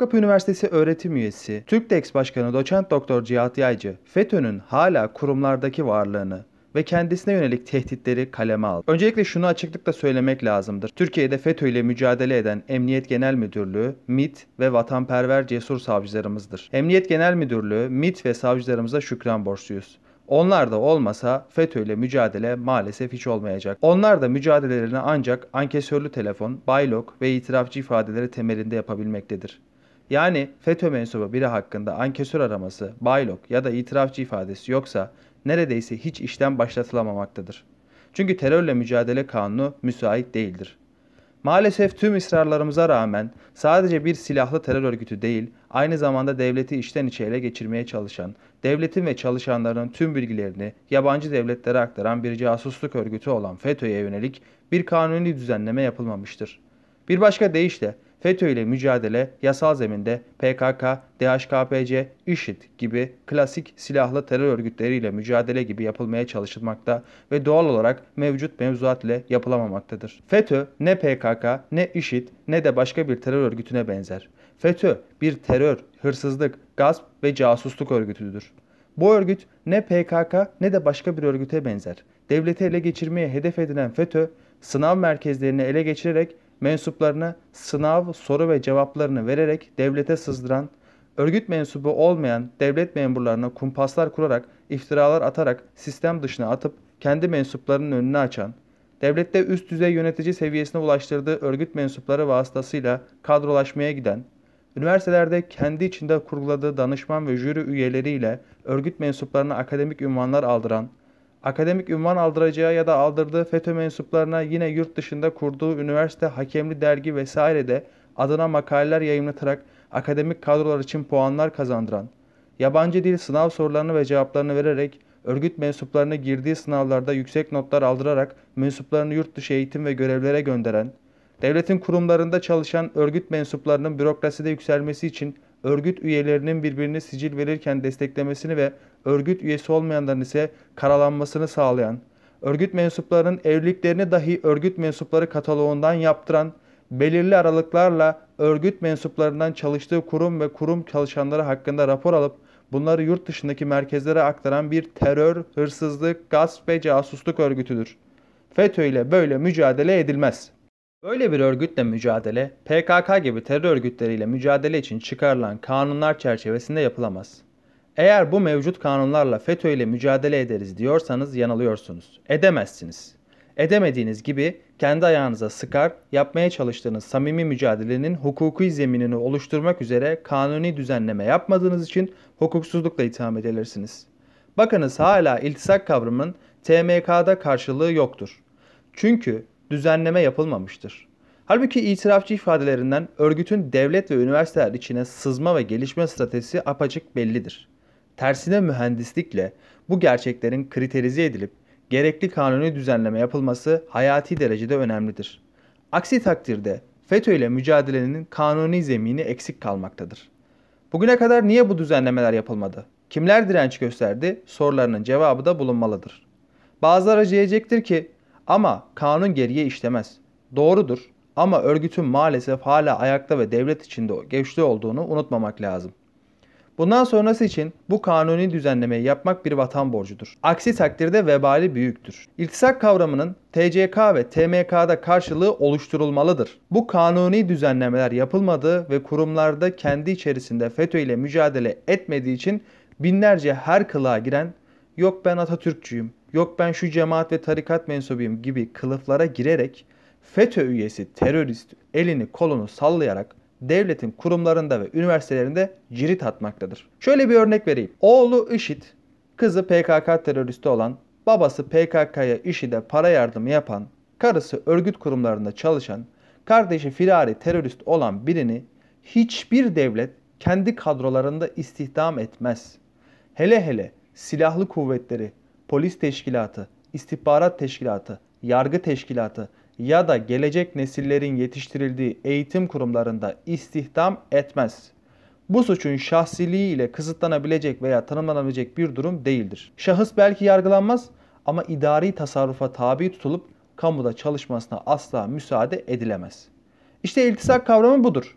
Topkapı Üniversitesi öğretim üyesi, TÜKDEX Başkanı Doçent Doktor Cihat Yaycı, FETÖ'nün hala kurumlardaki varlığını ve kendisine yönelik tehditleri kaleme aldı. Öncelikle şunu açıklıkla söylemek lazımdır. Türkiye'de FETÖ ile mücadele eden Emniyet Genel Müdürlüğü, MIT ve vatanperver cesur savcılarımızdır. Emniyet Genel Müdürlüğü, MIT ve savcılarımıza şükran borçluyuz. Onlar da olmasa FETÖ ile mücadele maalesef hiç olmayacak. Onlar da mücadelelerini ancak ankesörlü telefon, baylok ve itirafçı ifadeleri temelinde yapabilmektedir. Yani FETÖ mensubu biri hakkında ankesör araması, baylok ya da itirafçı ifadesi yoksa neredeyse hiç işlem başlatılamamaktadır. Çünkü terörle mücadele kanunu müsait değildir. Maalesef tüm ısrarlarımıza rağmen sadece bir silahlı terör örgütü değil, aynı zamanda devleti içten içe ele geçirmeye çalışan, devletin ve çalışanlarının tüm bilgilerini yabancı devletlere aktaran bir casusluk örgütü olan FETÖ'ye yönelik bir kanuni düzenleme yapılmamıştır. Bir başka deyişle FETÖ ile mücadele yasal zeminde PKK, DHKPC, IŞİD gibi klasik silahlı terör örgütleriyle mücadele gibi yapılmaya çalışılmakta ve doğal olarak mevcut mevzuat ile yapılamamaktadır. FETÖ ne PKK, ne IŞİD ne de başka bir terör örgütüne benzer. FETÖ bir terör, hırsızlık, gasp ve casusluk örgütüdür. Bu örgüt ne PKK ne de başka bir örgüte benzer. Devleti ele geçirmeye hedef edilen FETÖ, sınav merkezlerini ele geçirerek mensuplarına sınav, soru ve cevaplarını vererek devlete sızdıran, örgüt mensubu olmayan devlet memurlarına kumpaslar kurarak, iftiralar atarak sistem dışına atıp kendi mensuplarının önünü açan, devlette üst düzey yönetici seviyesine ulaştırdığı örgüt mensupları vasıtasıyla kadrolaşmaya giden, üniversitelerde kendi içinde kurguladığı danışman ve jüri üyeleriyle örgüt mensuplarına akademik ünvanlar aldıran, akademik ünvan aldıracağı ya da aldırdığı FETÖ mensuplarına yine yurt dışında kurduğu üniversite, hakemli dergi vesairede adına makaleler yayımlatarak akademik kadrolar için puanlar kazandıran, yabancı dil sınav sorularını ve cevaplarını vererek örgüt mensuplarına girdiği sınavlarda yüksek notlar aldırarak mensuplarını yurt dışı eğitim ve görevlere gönderen, devletin kurumlarında çalışan örgüt mensuplarının bürokraside yükselmesi için örgüt üyelerinin birbirini sicil verirken desteklemesini ve örgüt üyesi olmayanların ise karalanmasını sağlayan, örgüt mensuplarının evliliklerini dahi örgüt mensupları kataloğundan yaptıran, belirli aralıklarla örgüt mensuplarından çalıştığı kurum ve kurum çalışanları hakkında rapor alıp bunları yurt dışındaki merkezlere aktaran bir terör, hırsızlık, gasp ve casusluk örgütüdür. FETÖ ile böyle mücadele edilmez.'' Böyle bir örgütle mücadele, PKK gibi terör örgütleriyle mücadele için çıkarılan kanunlar çerçevesinde yapılamaz. Eğer bu mevcut kanunlarla FETÖ ile mücadele ederiz diyorsanız yanılıyorsunuz. Edemezsiniz. Edemediğiniz gibi kendi ayağınıza sıkar, yapmaya çalıştığınız samimi mücadelenin hukuki zeminini oluşturmak üzere kanuni düzenleme yapmadığınız için hukuksuzlukla itham edilirsiniz. Bakınız hala iltisak kavramının TMK'da karşılığı yoktur. Çünkü düzenleme yapılmamıştır. Halbuki itirafçı ifadelerinden örgütün devlet ve üniversiteler içine sızma ve gelişme stratejisi apaçık bellidir. Tersine mühendislikle bu gerçeklerin kriterize edilip gerekli kanuni düzenleme yapılması hayati derecede önemlidir. Aksi takdirde FETÖ ile mücadelenin kanuni zemini eksik kalmaktadır. Bugüne kadar niye bu düzenlemeler yapılmadı? Kimler direnç gösterdi? Sorularının cevabı da bulunmalıdır. Bazıları diyecektir ki ama kanun geriye işlemez. Doğrudur ama örgütün maalesef hala ayakta ve devlet içinde güçlü olduğunu unutmamak lazım. Bundan sonrası için bu kanuni düzenlemeyi yapmak bir vatan borcudur. Aksi takdirde vebali büyüktür. İltisak kavramının TCK ve TMK'da karşılığı oluşturulmalıdır. Bu kanuni düzenlemeler yapılmadığı ve kurumlarda kendi içerisinde FETÖ ile mücadele etmediği için binlerce her kılığa giren yok ben Atatürkçüyüm, yok ben şu cemaat ve tarikat mensubuyum gibi kılıflara girerek FETÖ üyesi terörist elini kolunu sallayarak devletin kurumlarında ve üniversitelerinde cirit atmaktadır. Şöyle bir örnek vereyim. Oğlu IŞİD, kızı PKK teröristi olan, babası PKK'ya IŞİD'e para yardımı yapan, karısı örgüt kurumlarında çalışan, kardeşi firari terörist olan birini hiçbir devlet kendi kadrolarında istihdam etmez. Hele hele silahlı kuvvetleri polis teşkilatı, istihbarat teşkilatı, yargı teşkilatı ya da gelecek nesillerin yetiştirildiği eğitim kurumlarında istihdam etmez. Bu suçun şahsiliği ile kısıtlanabilecek veya tanımlanabilecek bir durum değildir. Şahıs belki yargılanmaz ama idari tasarrufa tabi tutulup kamuda çalışmasına asla müsaade edilemez. İşte iltisak kavramı budur.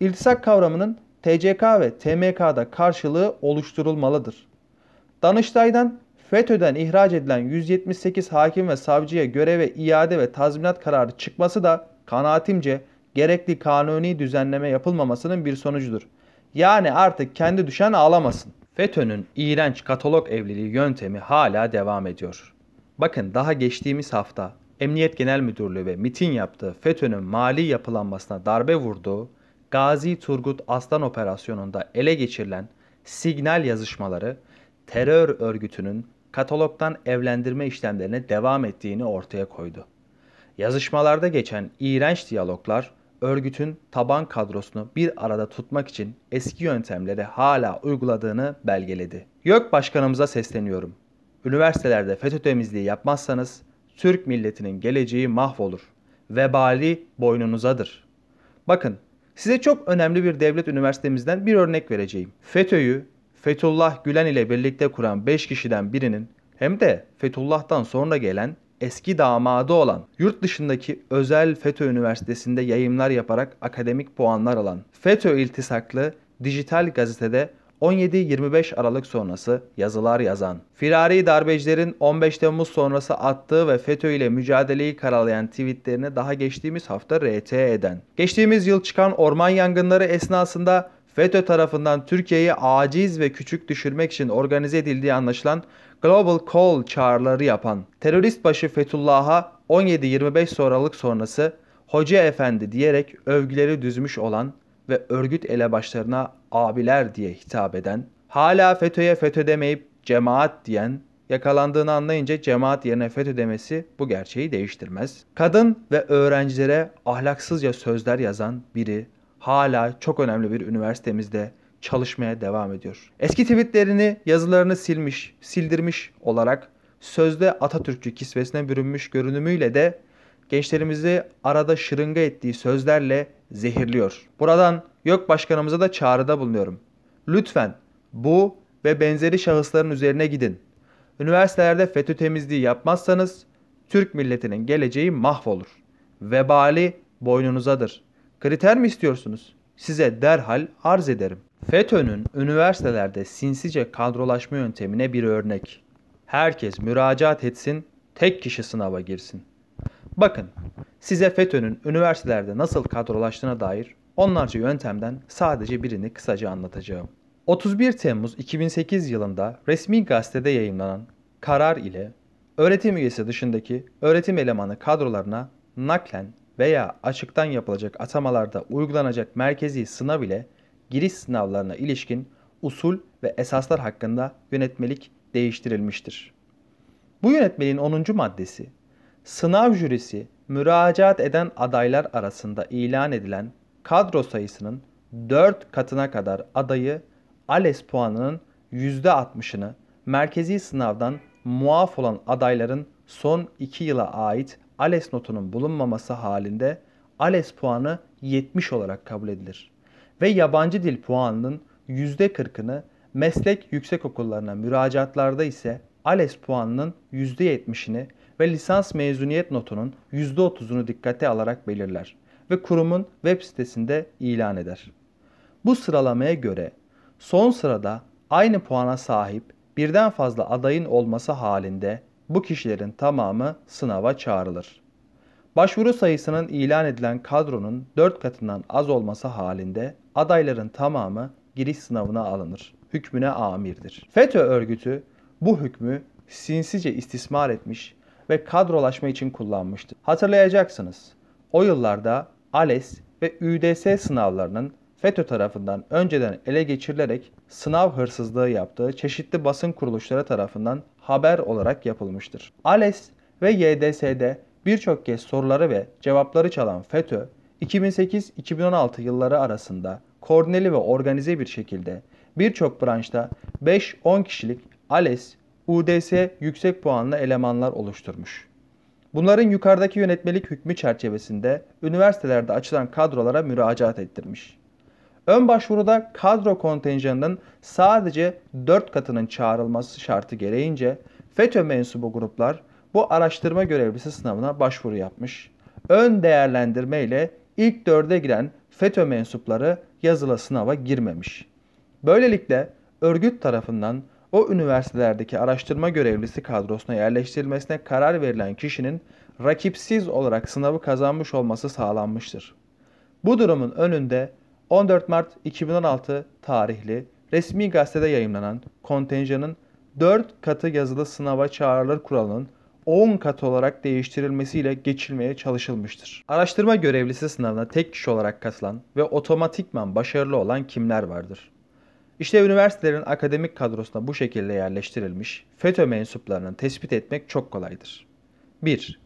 İltisak kavramının TCK ve TMK'da karşılığı oluşturulmalıdır. Danıştay'dan FETÖ'den ihraç edilen 178 hakim ve savcıya göreve iade ve tazminat kararı çıkması da kanaatimce gerekli kanuni düzenleme yapılmamasının bir sonucudur. Yani artık kendi düşen ağlamasın. FETÖ'nün iğrenç katalog evliliği yöntemi hala devam ediyor. Bakın daha geçtiğimiz hafta Emniyet Genel Müdürlüğü ve MIT'in yaptığı FETÖ'nün mali yapılanmasına darbe vurduğu Gazi Turgut Aslan operasyonunda ele geçirilen signal yazışmaları terör örgütünün katalogdan evlendirme işlemlerine devam ettiğini ortaya koydu. Yazışmalarda geçen iğrenç diyaloglar örgütün taban kadrosunu bir arada tutmak için eski yöntemleri hala uyguladığını belgeledi. YÖK Başkanımıza sesleniyorum. Üniversitelerde FETÖ temizliği yapmazsanız Türk milletinin geleceği mahvolur. Vebali boynunuzadır. Bakın size çok önemli bir devlet üniversitemizden bir örnek vereceğim. FETÖ'yü Fethullah Gülen ile birlikte kuran 5 kişiden birinin hem de Fethullah'tan sonra gelen eski damadı olan, yurt dışındaki özel FETÖ Üniversitesi'nde yayımlar yaparak akademik puanlar alan, FETÖ iltisaklı dijital gazetede 17-25 Aralık sonrası yazılar yazan, firari darbecilerin 15 Temmuz sonrası attığı ve FETÖ ile mücadeleyi karalayan tweetlerini daha geçtiğimiz hafta RT e eden, geçtiğimiz yıl çıkan orman yangınları esnasında FETÖ tarafından Türkiye'yi aciz ve küçük düşürmek için organize edildiği anlaşılan Global Call çağrıları yapan terörist başı Fethullah'a 17-25 sonralık sonrası Hoca Efendi diyerek övgüleri düzmüş olan ve örgüt elebaşlarına abiler diye hitap eden, hala FETÖ'ye FETÖ demeyip cemaat diyen, yakalandığını anlayınca cemaat yerine FETÖ demesi bu gerçeği değiştirmez. Kadın ve öğrencilere ahlaksızca sözler yazan biri hala çok önemli bir üniversitemizde çalışmaya devam ediyor. Eski tweetlerini, yazılarını silmiş, sildirmiş olarak sözde Atatürkçü kisvesine bürünmüş görünümüyle de gençlerimizi arada şırınga ettiği sözlerle zehirliyor. Buradan YÖK Başkanımıza da çağrıda bulunuyorum. Lütfen bu ve benzeri şahısların üzerine gidin. Üniversitelerde FETÖ temizliği yapmazsanız Türk milletinin geleceği mahvolur. Vebali boynunuzadır. Kriter mi istiyorsunuz? Size derhal arz ederim. FETÖ'nün üniversitelerde sinsice kadrolaşma yöntemine bir örnek. Herkes müracaat etsin, tek kişi sınava girsin. Bakın, size FETÖ'nün üniversitelerde nasıl kadrolaştığına dair onlarca yöntemden sadece birini kısaca anlatacağım. 31 Temmuz 2008 yılında resmi gazetede yayınlanan karar ile öğretim üyesi dışındaki öğretim elemanı kadrolarına naklen veya açıktan yapılacak atamalarda uygulanacak merkezi sınav ile giriş sınavlarına ilişkin usul ve esaslar hakkında yönetmelik değiştirilmiştir. Bu yönetmeliğin 10. maddesi, sınav jürisi müracaat eden adaylar arasında ilan edilen kadro sayısının 4 katına kadar adayı ALES puanının %60'ını merkezi sınavdan muaf olan adayların son 2 yıla ait ALES notunun bulunmaması halinde ALES puanı 70 olarak kabul edilir ve yabancı dil puanının %40'ını meslek yüksekokullarına müracaatlarda ise ALES puanının %70'ini ve lisans mezuniyet notunun %30'unu dikkate alarak belirler ve kurumun web sitesinde ilan eder. Bu sıralamaya göre son sırada aynı puana sahip birden fazla adayın olması halinde bu kişilerin tamamı sınava çağrılır. Başvuru sayısının ilan edilen kadronun 4 katından az olması halinde adayların tamamı giriş sınavına alınır. Hükmüne amirdir. FETÖ örgütü bu hükmü sinsice istismar etmiş ve kadrolaşma için kullanmıştı. Hatırlayacaksınız. O yıllarda ALES ve ÜDS sınavlarının FETÖ tarafından önceden ele geçirilerek sınav hırsızlığı yaptığı çeşitli basın kuruluşları tarafından haber olarak yapılmıştır. ALES ve YDS'de birçok kez soruları ve cevapları çalan FETÖ, 2008-2016 yılları arasında koordineli ve organize bir şekilde birçok branşta 5-10 kişilik ALES, UDS yüksek puanlı elemanlar oluşturmuş. Bunların yukarıdaki yönetmelik hükmü çerçevesinde üniversitelerde açılan kadrolara müracaat ettirmiş. Ön başvuruda kadro kontenjanının sadece 4 katının çağrılması şartı gereğince FETÖ mensubu gruplar bu araştırma görevlisi sınavına başvuru yapmış. Ön değerlendirme ile ilk dörde giren FETÖ mensupları yazılı sınava girmemiş. Böylelikle örgüt tarafından o üniversitelerdeki araştırma görevlisi kadrosuna yerleştirilmesine karar verilen kişinin rakipsiz olarak sınavı kazanmış olması sağlanmıştır. Bu durumun önünde 14 Mart 2016 tarihli resmi gazetede yayınlanan kontenjanın 4 katı yazılı sınava çağrılar kuralının 10 kat olarak değiştirilmesiyle geçilmeye çalışılmıştır. Araştırma görevlisi sınavına tek kişi olarak katılan ve otomatikman başarılı olan kimler vardır? İşte üniversitelerin akademik kadrosuna bu şekilde yerleştirilmiş FETÖ mensuplarını tespit etmek çok kolaydır. 1.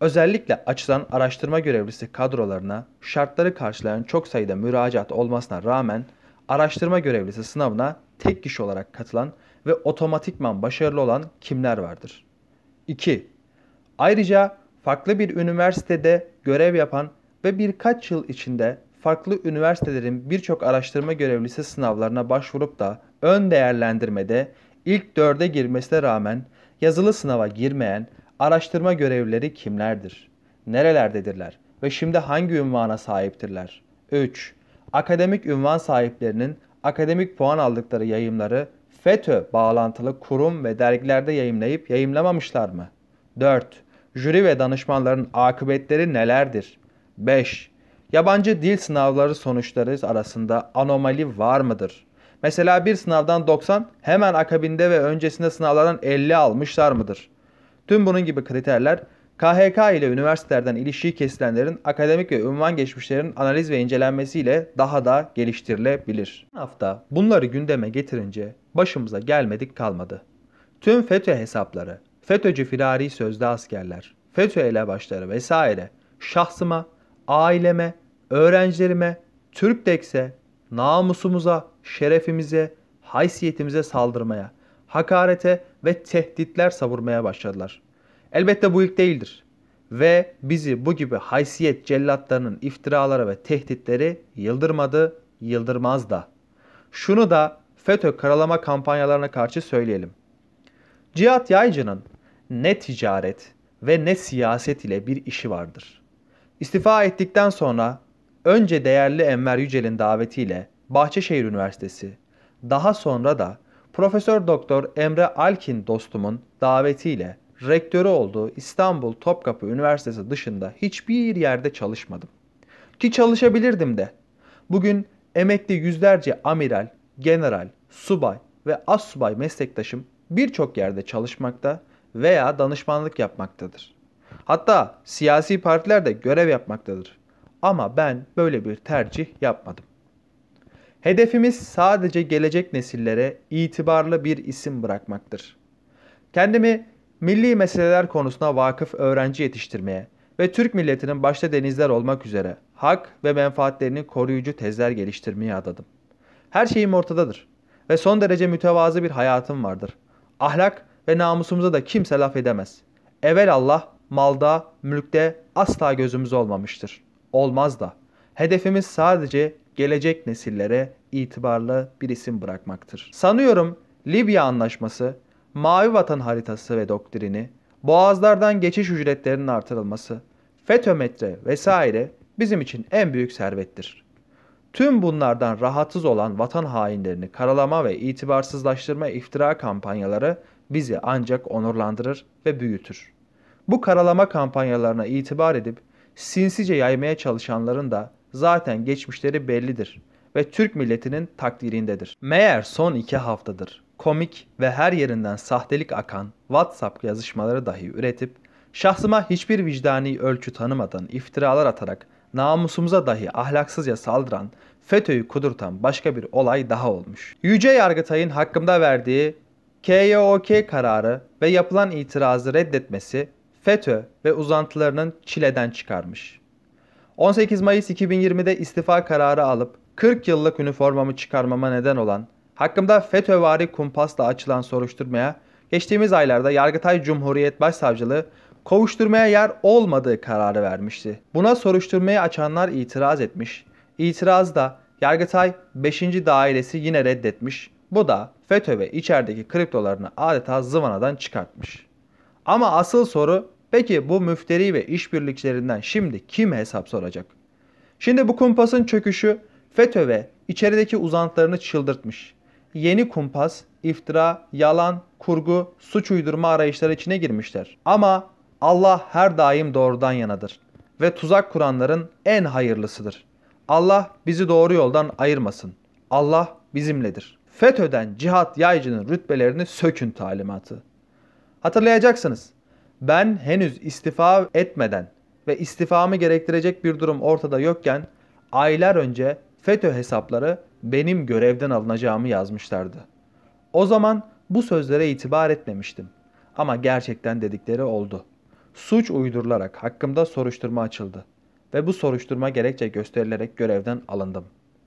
Özellikle açılan araştırma görevlisi kadrolarına şartları karşılayan çok sayıda müracaat olmasına rağmen araştırma görevlisi sınavına tek kişi olarak katılan ve otomatikman başarılı olan kimler vardır? 2. Ayrıca farklı bir üniversitede görev yapan ve birkaç yıl içinde farklı üniversitelerin birçok araştırma görevlisi sınavlarına başvurup da ön değerlendirmede ilk dörde girmesine rağmen yazılı sınava girmeyen Araştırma görevlileri kimlerdir? Nerelerdedirler? Ve şimdi hangi ünvana sahiptirler? 3. Akademik ünvan sahiplerinin akademik puan aldıkları yayımları FETÖ bağlantılı kurum ve dergilerde yayımlayıp yayımlamamışlar mı? 4. Jüri ve danışmanların akıbetleri nelerdir? 5. Yabancı dil sınavları sonuçları arasında anomali var mıdır? Mesela bir sınavdan 90 hemen akabinde ve öncesinde sınavlardan 50 almışlar mıdır? Tüm bunun gibi kriterler KHK ile üniversitelerden ilişiği kesilenlerin akademik ve ünvan geçmişlerinin analiz ve incelenmesiyle daha da geliştirilebilir. Bu hafta bunları gündeme getirince başımıza gelmedik kalmadı. Tüm FETÖ hesapları, FETÖ'cü firari sözde askerler, FETÖ elebaşları vesaire şahsıma, aileme, öğrencilerime, Türkdekse, namusumuza, şerefimize, haysiyetimize saldırmaya, hakarete ve tehditler savurmaya başladılar. Elbette bu ilk değildir ve bizi bu gibi haysiyet cellatlarının iftiraları ve tehditleri yıldırmadı, yıldırmaz da. Şunu da FETÖ karalama kampanyalarına karşı söyleyelim. Cihat Yaycı'nın ne ticaret ve ne siyaset ile bir işi vardır. İstifa ettikten sonra önce değerli Enver Yücel'in davetiyle Bahçeşehir Üniversitesi, daha sonra da Profesör Doktor Emre Alkin dostumun davetiyle rektörü olduğu İstanbul Topkapı Üniversitesi dışında hiçbir yerde çalışmadım. Ki çalışabilirdim de. Bugün emekli yüzlerce amiral, general, subay ve assubay meslektaşım birçok yerde çalışmakta veya danışmanlık yapmaktadır. Hatta siyasi partilerde görev yapmaktadır. Ama ben böyle bir tercih yapmadım. Hedefimiz sadece gelecek nesillere itibarlı bir isim bırakmaktır. Kendimi milli meseleler konusuna vakıf öğrenci yetiştirmeye ve Türk milletinin başta denizler olmak üzere hak ve menfaatlerini koruyucu tezler geliştirmeye adadım. Her şeyim ortadadır ve son derece mütevazı bir hayatım vardır. Ahlak ve namusumuza da kimse laf edemez. Evel Allah malda, mülkte asla gözümüz olmamıştır. Olmaz da. Hedefimiz sadece gelecek nesillere itibarlı bir isim bırakmaktır. Sanıyorum Libya Anlaşması, Mavi Vatan Haritası ve doktrini, boğazlardan geçiş ücretlerinin artırılması, FETÖ-METRE vesaire bizim için en büyük servettir. Tüm bunlardan rahatsız olan vatan hainlerini karalama ve itibarsızlaştırma iftira kampanyaları bizi ancak onurlandırır ve büyütür. Bu karalama kampanyalarına itibar edip sinsice yaymaya çalışanların da zaten geçmişleri bellidir ve Türk milletinin takdirindedir. Meğer son iki haftadır komik ve her yerinden sahtelik akan WhatsApp yazışmaları dahi üretip şahsıma hiçbir vicdani ölçü tanımadan iftiralar atarak namusumuza dahi ahlaksızca saldıran, FETÖ'yü kudurtan başka bir olay daha olmuş. Yüce Yargıtay'ın hakkımda verdiği KYOK kararı ve yapılan itirazı reddetmesi FETÖ ve uzantılarının çileden çıkarmış. 18 Mayıs 2020'de istifa kararı alıp 40 yıllık üniformamı çıkarmama neden olan, hakkımda FETÖ'vari kumpasla açılan soruşturmaya, geçtiğimiz aylarda Yargıtay Cumhuriyet Başsavcılığı kovuşturmaya yer olmadığı kararı vermişti. Buna soruşturmayı açanlar itiraz etmiş. İtiraz da Yargıtay 5. dairesi yine reddetmiş. Bu da FETÖ ve içerideki kriptolarını adeta zıvanadan çıkartmış. Ama asıl soru Peki bu müfteri ve işbirlikçilerinden şimdi kim hesap soracak? Şimdi bu kumpasın çöküşü FETÖ ve içerideki uzantılarını çıldırtmış. Yeni kumpas, iftira, yalan, kurgu, suç uydurma arayışları içine girmişler. Ama Allah her daim doğrudan yanadır ve tuzak kuranların en hayırlısıdır. Allah bizi doğru yoldan ayırmasın. Allah bizimledir. FETÖ'den Cihat Yaycı'nın rütbelerini sökün talimatı. Hatırlayacaksınız ben henüz istifa etmeden ve istifamı gerektirecek bir durum ortada yokken aylar önce FETÖ hesapları benim görevden alınacağımı yazmışlardı. O zaman bu sözlere itibar etmemiştim. Ama gerçekten dedikleri oldu. Suç uydurularak hakkımda soruşturma açıldı ve bu soruşturma gerekçe gösterilerek görevden alındım.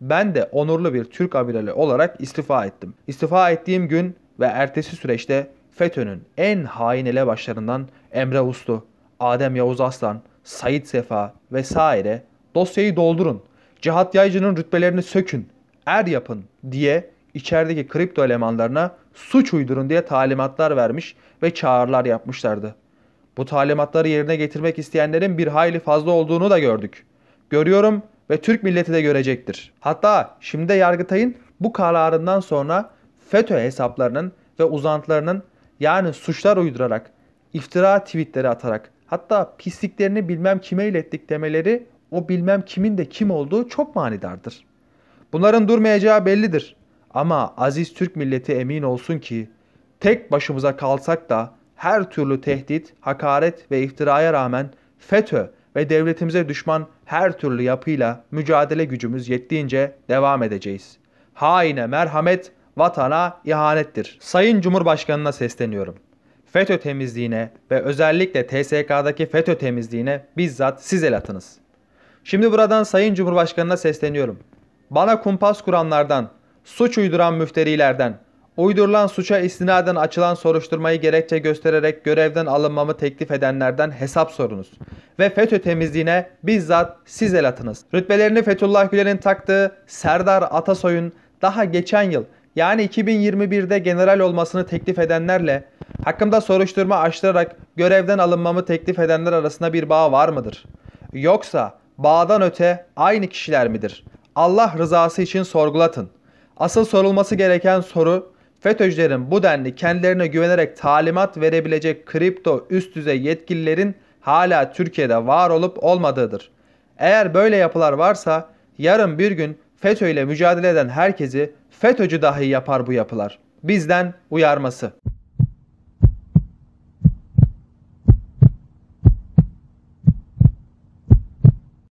Ben de onurlu bir Türk amirali olarak istifa ettim. İstifa ettiğim gün ve ertesi süreçte FETÖ'nün en hain elebaşlarından Emre Uslu, Adem Yavuz Aslan, Sait Sefa vesaire dosyayı doldurun, Cihat Yaycı'nın rütbelerini sökün, er yapın diye içerideki kripto elemanlarına suç uydurun diye talimatlar vermiş ve çağrılar yapmışlardı. Bu talimatları yerine getirmek isteyenlerin bir hayli fazla olduğunu da gördük. Görüyorum ve Türk milleti de görecektir. Hatta şimdi Yargıtay'ın bu kararından sonra FETÖ hesaplarının ve uzantılarının yani suçlar uydurarak, iftira tweetleri atarak, hatta pisliklerini bilmem kime ilettik demeleri o bilmem kimin de kim olduğu çok manidardır. Bunların durmayacağı bellidir. Ama aziz Türk milleti emin olsun ki tek başımıza kalsak da her türlü tehdit, hakaret ve iftiraya rağmen FETÖ ve devletimize düşman her türlü yapıyla mücadele gücümüz yettiğince devam edeceğiz. Haine merhamet, vatana ihanettir. Sayın Cumhurbaşkanına sesleniyorum. FETÖ temizliğine ve özellikle TSK'daki FETÖ temizliğine bizzat siz el atınız. Şimdi buradan Sayın Cumhurbaşkanına sesleniyorum. Bana kumpas kuranlardan, suç uyduran müfterilerden, uydurulan suça istinaden açılan soruşturmayı gerekçe göstererek görevden alınmamı teklif edenlerden hesap sorunuz. Ve FETÖ temizliğine bizzat siz el atınız. Rütbelerini Fethullah Gülen'in taktığı Serdar Atasoy'un daha geçen yıl yani 2021'de general olmasını teklif edenlerle hakkımda soruşturma açtırarak görevden alınmamı teklif edenler arasında bir bağ var mıdır? Yoksa bağdan öte aynı kişiler midir? Allah rızası için sorgulatın. Asıl sorulması gereken soru FETÖ'cülerin bu denli kendilerine güvenerek talimat verebilecek kripto üst düzey yetkililerin hala Türkiye'de var olup olmadığıdır. Eğer böyle yapılar varsa yarın bir gün FETÖ ile mücadele eden herkesi FETÖ'cü dahi yapar bu yapılar. Bizden uyarması.